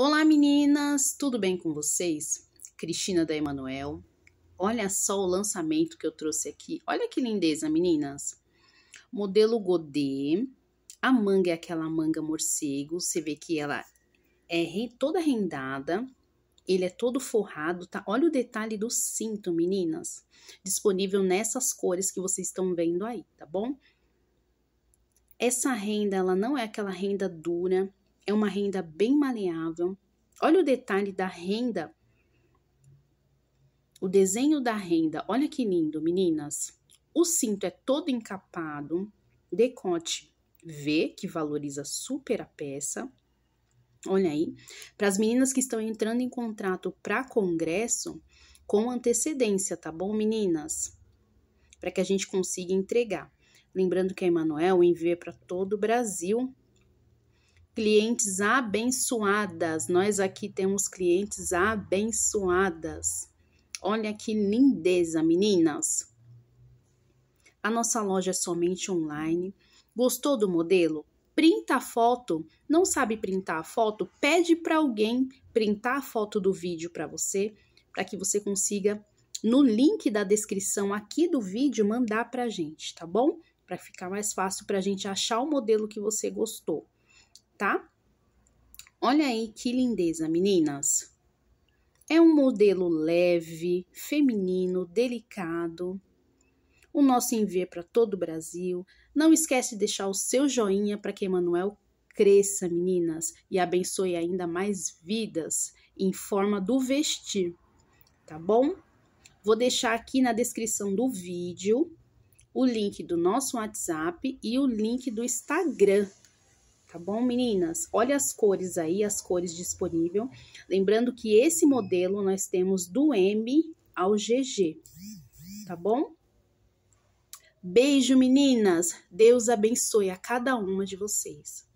Olá meninas, tudo bem com vocês? Cristina da Emanuel. Olha só o lançamento que eu trouxe aqui. Olha que lindeza, meninas. Modelo Godet. A manga é aquela manga morcego. Você vê que ela é toda rendada. Ele é todo forrado, tá? Olha o detalhe do cinto, meninas. Disponível nessas cores que vocês estão vendo aí, tá bom? Essa renda, ela não é aquela renda dura, é uma renda bem maleável. Olha o detalhe da renda, o desenho da renda. Olha que lindo, meninas. O cinto é todo encapado, decote V, que valoriza super a peça. Olha aí, para as meninas que estão entrando em contrato para congresso, com antecedência, tá bom, meninas? Para que a gente consiga entregar. Lembrando que a Emanuel envia para todo o Brasil clientes abençoadas. Nós aqui temos clientes abençoadas. Olha que lindeza, meninas. A nossa loja é somente online. Gostou do modelo? Printa a foto. Não sabe printar a foto? Pede para alguém printar a foto do vídeo para você, para que você consiga no link da descrição aqui do vídeo mandar para a gente, tá bom? Para ficar mais fácil para a gente achar o modelo que você gostou tá? Olha aí que lindeza, meninas. É um modelo leve, feminino, delicado. O nosso envio é para todo o Brasil. Não esquece de deixar o seu joinha para que Emanuel cresça, meninas, e abençoe ainda mais vidas em forma do vestir, tá bom? Vou deixar aqui na descrição do vídeo o link do nosso WhatsApp e o link do Instagram tá bom, meninas? Olha as cores aí, as cores disponível. Lembrando que esse modelo nós temos do M ao GG, tá bom? Beijo, meninas! Deus abençoe a cada uma de vocês.